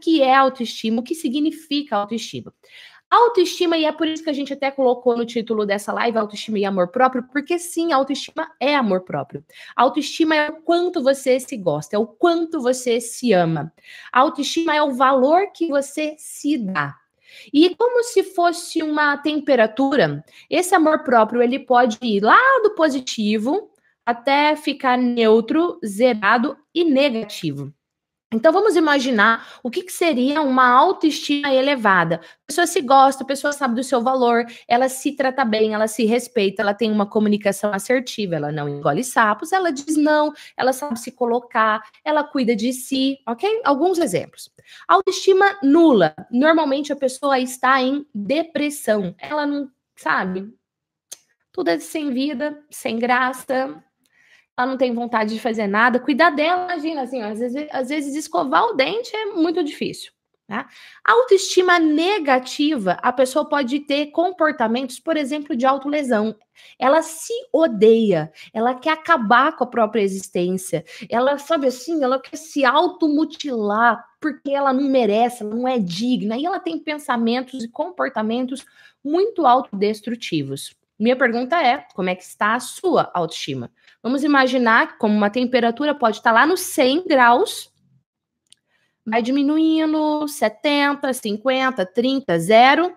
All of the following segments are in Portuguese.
que é autoestima, o que significa autoestima. Autoestima, e é por isso que a gente até colocou no título dessa live Autoestima e Amor Próprio, porque sim, autoestima é amor próprio. Autoestima é o quanto você se gosta, é o quanto você se ama. Autoestima é o valor que você se dá. E como se fosse uma temperatura, esse amor próprio ele pode ir lá do positivo até ficar neutro, zerado e negativo. Então vamos imaginar o que, que, seria uma autoestima elevada. A pessoa se gosta, a pessoa sabe do seu valor, ela se trata bem, ela se respeita, ela tem uma comunicação assertiva, ela não engole sapos, ela diz não, ela sabe se colocar, ela cuida de si, ok? Alguns exemplos. Autoestima nula. Normalmente a pessoa está em depressão. Ela não sabe. Tudo é sem vida, sem graça, ela não tem vontade de fazer nada, cuidar dela, imagina assim, às, vezes, às vezes escovar o dente é muito difícil. Né? Autoestima negativa, a pessoa pode ter comportamentos, por exemplo, de autolesão. Ela se odeia, ela quer acabar com a própria existência. Ela, sabe assim, ela quer se automutilar porque ela não merece, ela não é digna. E ela tem pensamentos e comportamentos muito autodestrutivos. Minha pergunta é: como é que está a sua autoestima? Vamos imaginar como uma temperatura pode estar lá nos 100 graus, vai diminuindo 70, 50, 30, zero,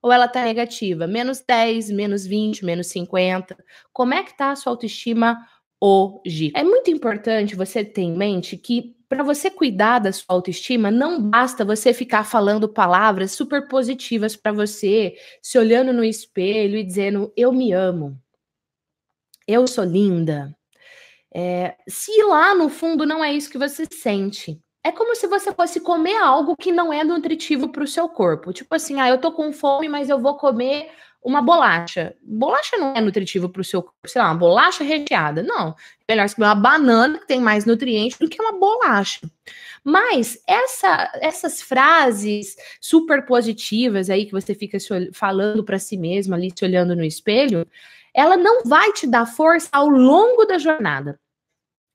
ou ela está negativa, menos 10, menos 20, menos 50. Como é que está a sua autoestima hoje. É muito importante você ter em mente que para você cuidar da sua autoestima, não basta você ficar falando palavras super positivas para você, se olhando no espelho e dizendo eu me amo, eu sou linda. É, se lá no fundo não é isso que você sente. É como se você fosse comer algo que não é nutritivo para o seu corpo. Tipo assim, ah, eu tô com fome, mas eu vou comer uma bolacha. Bolacha não é nutritiva para o seu corpo, sei lá, uma bolacha recheada. Não. É melhor você comer uma banana que tem mais nutrientes do que uma bolacha. Mas essa, essas frases super positivas aí que você fica falando para si mesmo ali, se olhando no espelho, ela não vai te dar força ao longo da jornada.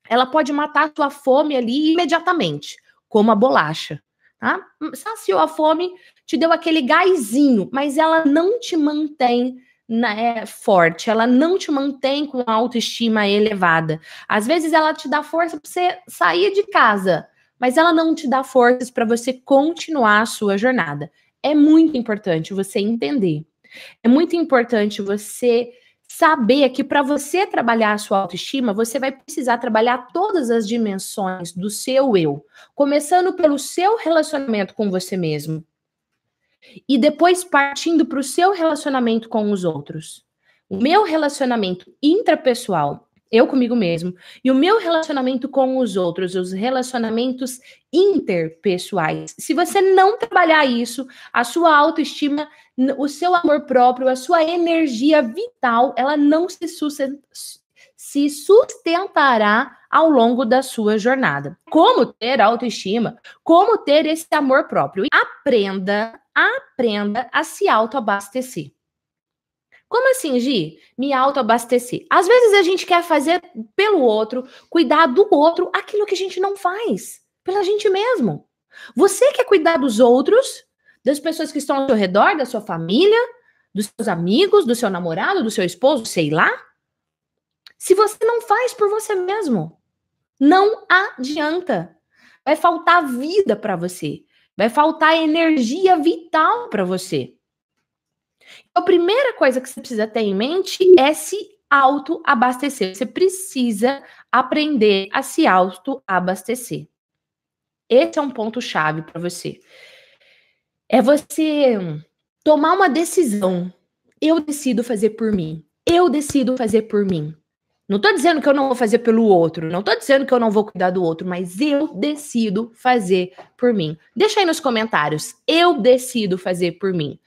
Ela pode matar a sua fome ali imediatamente, como a bolacha. Tá? Saciou a fome, te deu aquele gásinho, mas ela não te mantém né, forte, ela não te mantém com uma autoestima elevada. Às vezes ela te dá força para você sair de casa, mas ela não te dá forças para você continuar a sua jornada. É muito importante você entender. É muito importante você saber que para você trabalhar a sua autoestima, você vai precisar trabalhar todas as dimensões do seu eu, começando pelo seu relacionamento com você mesmo e depois partindo para o seu relacionamento com os outros. O meu relacionamento intrapessoal eu comigo mesmo, e o meu relacionamento com os outros, os relacionamentos interpessoais. Se você não trabalhar isso, a sua autoestima, o seu amor próprio, a sua energia vital, ela não se, se sustentará ao longo da sua jornada. Como ter autoestima? Como ter esse amor próprio? Aprenda, aprenda a se autoabastecer assim, Gi, me autoabastecer. Às vezes a gente quer fazer pelo outro, cuidar do outro, aquilo que a gente não faz, pela gente mesmo. Você quer cuidar dos outros, das pessoas que estão ao seu redor, da sua família, dos seus amigos, do seu namorado, do seu esposo, sei lá. Se você não faz por você mesmo, não adianta. Vai faltar vida para você, vai faltar energia vital para você. A primeira coisa que você precisa ter em mente é se autoabastecer. Você precisa aprender a se autoabastecer. Esse é um ponto chave para você. É você tomar uma decisão. Eu decido fazer por mim. Eu decido fazer por mim. Não estou dizendo que eu não vou fazer pelo outro, não estou dizendo que eu não vou cuidar do outro, mas eu decido fazer por mim. Deixa aí nos comentários. Eu decido fazer por mim.